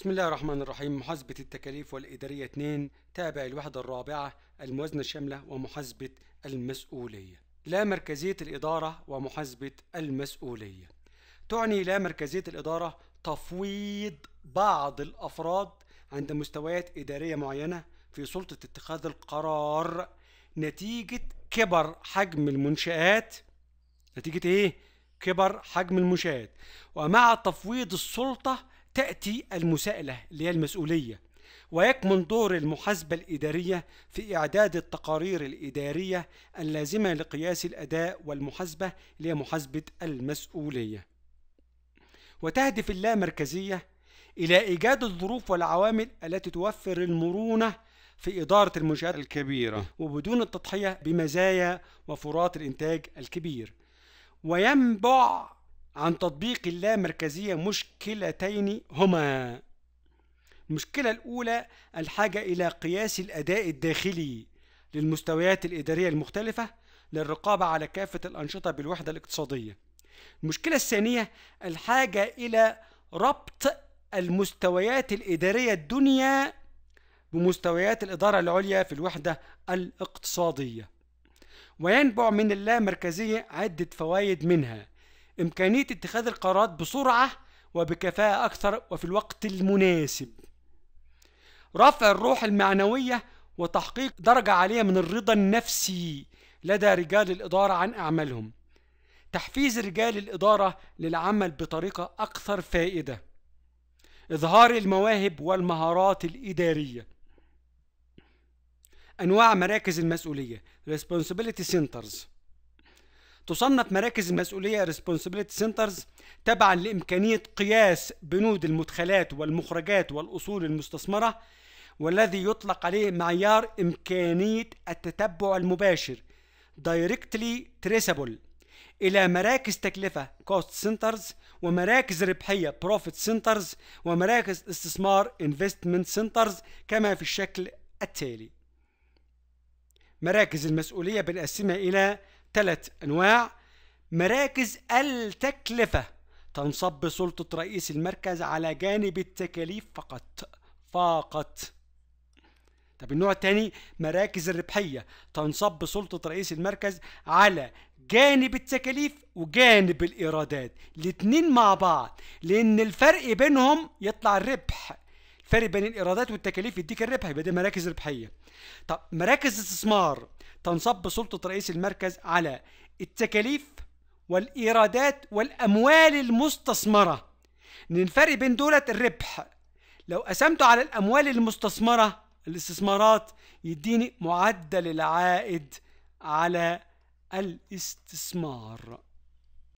بسم الله الرحمن الرحيم محاسبة التكاليف والإدارية 2 تابع الوحدة الرابعة الموازنة الشاملة ومحاسبة المسؤولية. لا مركزية الإدارة ومحاسبة المسؤولية. تعني لا مركزية الإدارة تفويض بعض الأفراد عند مستويات إدارية معينة في سلطة اتخاذ القرار نتيجة كبر حجم المنشآت نتيجة إيه؟ كبر حجم المنشآت ومع تفويض السلطة تأتي المساءلة اللي هي المسؤولية ويكمن دور المحاسبة الإدارية في إعداد التقارير الإدارية اللازمة لقياس الأداء والمحاسبة اللي هي محاسبة المسؤولية وتهدف اللامركزية إلى إيجاد الظروف والعوامل التي توفر المرونة في إدارة المنشآت الكبيرة وبدون التضحية بمزايا وفرات الإنتاج الكبير وينبع عن تطبيق اللامركزية مشكلتين هما المشكلة الأولى الحاجة إلى قياس الأداء الداخلي للمستويات الإدارية المختلفة للرقابة على كافة الأنشطة بالوحدة الاقتصادية المشكلة الثانية الحاجة إلى ربط المستويات الإدارية الدنيا بمستويات الإدارة العليا في الوحدة الاقتصادية وينبع من اللامركزية عدة فوائد منها إمكانية اتخاذ القرارات بسرعة وبكفاءة أكثر وفي الوقت المناسب رفع الروح المعنوية وتحقيق درجة عالية من الرضا النفسي لدى رجال الإدارة عن أعمالهم تحفيز رجال الإدارة للعمل بطريقة أكثر فائدة إظهار المواهب والمهارات الإدارية أنواع مراكز المسؤولية Responsibility Centers تصنف مراكز المسؤولية responsibility centers تبعا لإمكانية قياس بنود المدخلات والمخرجات والأصول المستثمرة والذي يطلق عليه معيار إمكانية التتبع المباشر directly traceable إلى مراكز تكلفة cost centers ومراكز ربحية profit centers ومراكز استثمار investment centers كما في الشكل التالي مراكز المسؤولية بنقسمها إلى ثلاث أنواع مراكز التكلفة تنصب بسلطة رئيس المركز على جانب التكاليف فقط فقط طب النوع الثاني مراكز الربحية تنصب بسلطة رئيس المركز على جانب التكاليف وجانب الإيرادات الاتنين مع بعض لأن الفرق بينهم يطلع الربح فرق بين الايرادات والتكاليف يديك الربح يبقى دي مراكز ربحيه طب مراكز استثمار تنصب سلطه رئيس المركز على التكاليف والايرادات والاموال المستثمره الفرق بين دولت الربح لو قسمته على الاموال المستثمره الاستثمارات يديني معدل العائد على الاستثمار